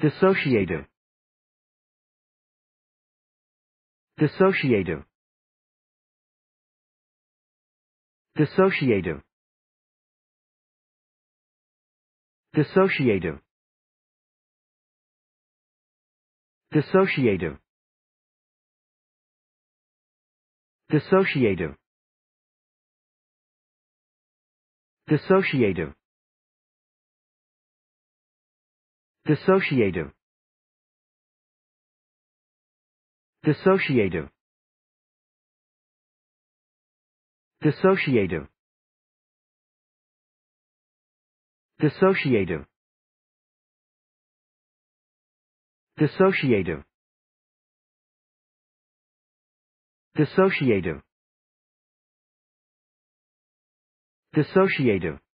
Dissociative. Dissociative. Dissociative. Dissociative. Dissociative. Dissociative. Dissociative. Dissociative. Dissociative. Dissociative. Dissociative. Dissociative. Dissociative. Dissociative.